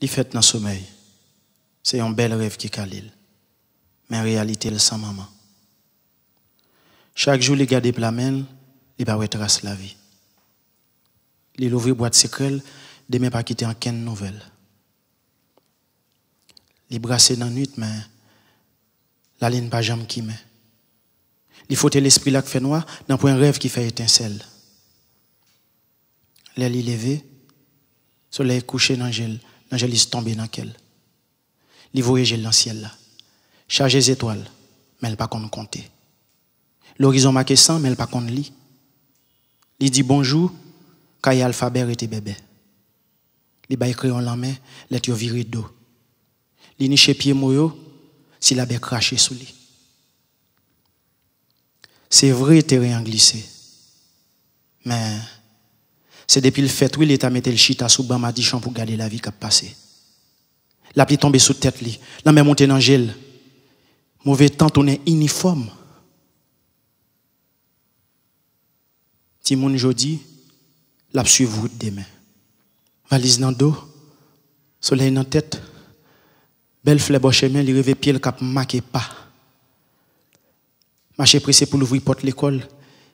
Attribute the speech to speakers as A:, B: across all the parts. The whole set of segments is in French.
A: Les fait dans le sommeil. C'est un bel rêve qui calile. Mais en réalité, le sans maman. Chaque jour, il garde plamel, il va retracer la vie. Il ouvre boîte secrète, demain pas quitter en nouvelle. Il brasse dans la nuit, mais la ligne pas jamais qui met. Il faut l'esprit là qui fait noir, pas un rêve qui fait étincelle. L'air est levé, soleil couché dans le gel. L'angéliste tombé dans quel Il voyage dans le ciel là. Chargé les étoiles, mais elle pas qu'on compter. L'horizon marqué sans, mais elle pas qu'on lit. Il dit bonjour, quand il alphabet était bébé. Il va écrit en la main, let yo viré d'eau. Il niche pied moyo, s'il avait craché sous lui. C'est vrai, rien glissé. Mais c'est depuis le fait, est l'État mettait le chita sous le Dichon, pour garder la vie qui a passé. La pluie tombée sous tête, li. La même montée dans gel. Mauvais temps, on est uniforme. Timon jodi, la suivre demain. Valise dans le dos, soleil dans la tête, belle fleur bon chemin, il rêve pied le cap marqué pas. Marcher pressé pour l'ouvrir porte l'école.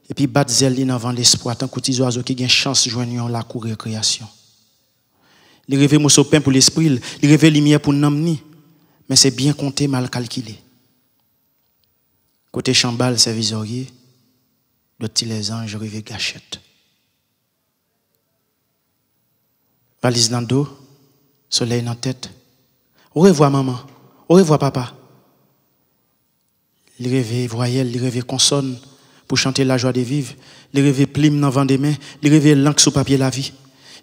A: Et puis battre avant l'espoir, tant que petits oiseaux qui ont chance joindre la cour création. Les rêves au pain pour l'esprit, les rêves lumière pour n'amni. mais c'est bien compté, mal calculé. Côté chambal, c'est visorier, d'autres les anges rêvent gâchette. Valise dans le dos, soleil dans la tête. Au revoir maman, au revoir papa. Les rêves voyelles, les rêves consonnes, pour chanter la joie de vivre. Les rêver plime dans vent des mains, les rêver langue sous papier la vie.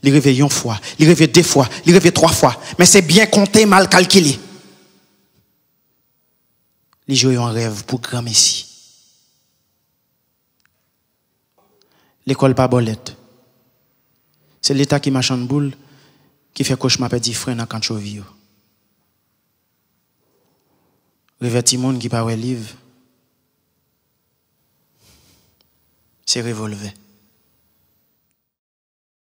A: Les rêver une fois, les rêver deux fois, les rêver trois fois. Mais c'est bien compté, mal calculé. Les jouer en rêve pour grand Messie. L'école pas bolette. C'est l'État qui marche boule, qui fait cauchemar petit frère dans Canchovio. Rêver qui pas livre C'est révolvé.